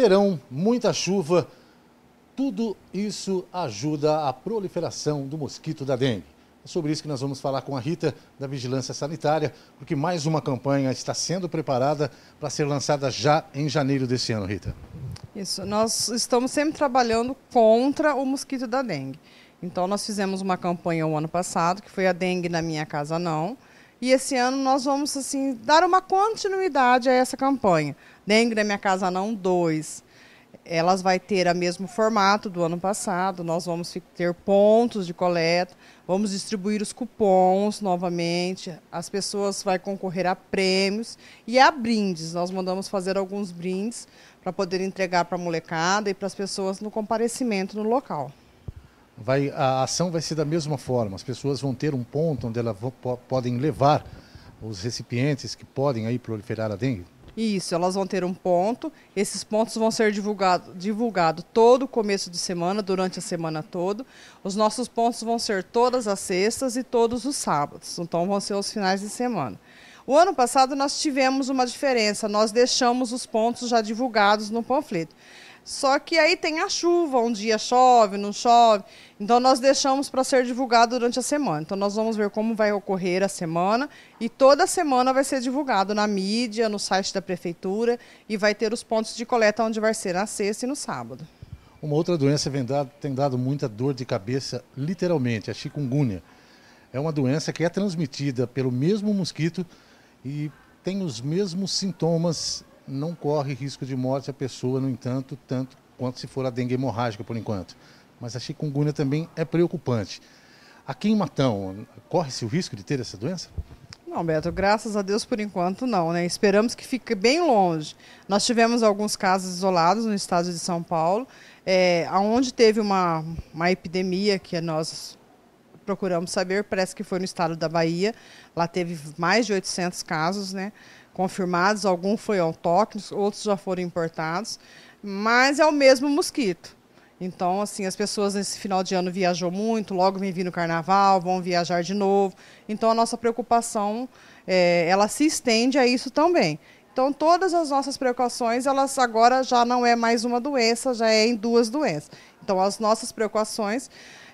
Verão, muita chuva, tudo isso ajuda à proliferação do mosquito da dengue. É sobre isso que nós vamos falar com a Rita, da Vigilância Sanitária, porque mais uma campanha está sendo preparada para ser lançada já em janeiro desse ano, Rita. Isso, nós estamos sempre trabalhando contra o mosquito da dengue. Então, nós fizemos uma campanha o ano passado, que foi a dengue na minha casa não, e esse ano nós vamos assim dar uma continuidade a essa campanha. Dengra Minha Casa Não 2. Elas vai ter o mesmo formato do ano passado. Nós vamos ter pontos de coleta, vamos distribuir os cupons novamente. As pessoas vão concorrer a prêmios e a brindes. Nós mandamos fazer alguns brindes para poder entregar para a molecada e para as pessoas no comparecimento no local vai, a ação vai ser da mesma forma. As pessoas vão ter um ponto onde elas podem levar os recipientes que podem aí proliferar a dengue? Isso, elas vão ter um ponto. Esses pontos vão ser divulgados divulgado todo o começo de semana, durante a semana toda. Os nossos pontos vão ser todas as sextas e todos os sábados. Então vão ser os finais de semana. O ano passado nós tivemos uma diferença, nós deixamos os pontos já divulgados no panfleto. Só que aí tem a chuva, um dia chove, não chove. Então nós deixamos para ser divulgado durante a semana. Então nós vamos ver como vai ocorrer a semana e toda semana vai ser divulgado na mídia, no site da prefeitura e vai ter os pontos de coleta onde vai ser na sexta e no sábado. Uma outra doença dado, tem dado muita dor de cabeça, literalmente, a chikungunya. É uma doença que é transmitida pelo mesmo mosquito e tem os mesmos sintomas não corre risco de morte a pessoa, no entanto, tanto quanto se for a dengue hemorrágica, por enquanto. Mas a chikungunya também é preocupante. Aqui em Matão, corre-se o risco de ter essa doença? Não, Beto, graças a Deus por enquanto não, né? Esperamos que fique bem longe. Nós tivemos alguns casos isolados no estado de São Paulo, é, onde teve uma, uma epidemia que nós procuramos saber, parece que foi no estado da Bahia, lá teve mais de 800 casos né, confirmados, alguns foram autóctones, outros já foram importados, mas é o mesmo mosquito. Então, assim, as pessoas nesse final de ano viajou muito, logo vem vir no carnaval, vão viajar de novo. Então, a nossa preocupação, é, ela se estende a isso também. Então, todas as nossas precauções, elas agora já não é mais uma doença, já é em duas doenças. Então, as nossas precauções,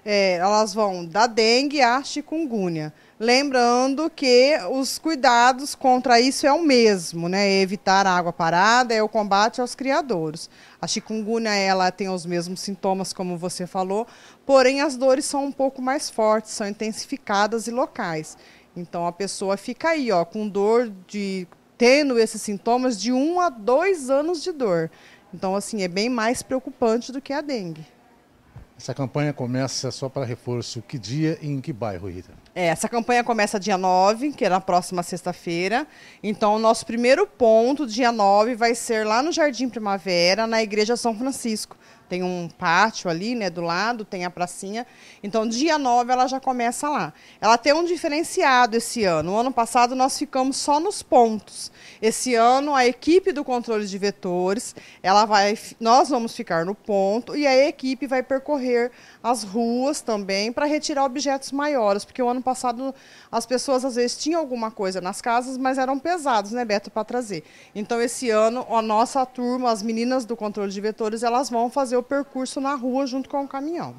é, elas vão da dengue à chikungunya. Lembrando que os cuidados contra isso é o mesmo, né? É evitar a água parada é o combate aos criadouros. A chikungunya, ela tem os mesmos sintomas, como você falou, porém as dores são um pouco mais fortes, são intensificadas e locais. Então a pessoa fica aí, ó, com dor de tendo esses sintomas de um a dois anos de dor. Então, assim, é bem mais preocupante do que a dengue. Essa campanha começa só para reforço. Que dia e em que bairro, Rita? É, essa campanha começa dia 9, que é na próxima sexta-feira. Então, o nosso primeiro ponto, dia 9, vai ser lá no Jardim Primavera, na Igreja São Francisco tem um pátio ali, né, do lado, tem a pracinha. Então, dia 9 ela já começa lá. Ela tem um diferenciado esse ano. O ano passado nós ficamos só nos pontos. Esse ano a equipe do controle de vetores, ela vai nós vamos ficar no ponto e a equipe vai percorrer as ruas também para retirar objetos maiores, porque o ano passado as pessoas às vezes tinham alguma coisa nas casas, mas eram pesados, né, Beto, para trazer. Então, esse ano a nossa turma, as meninas do controle de vetores, elas vão fazer fazer o percurso na rua junto com o caminhão.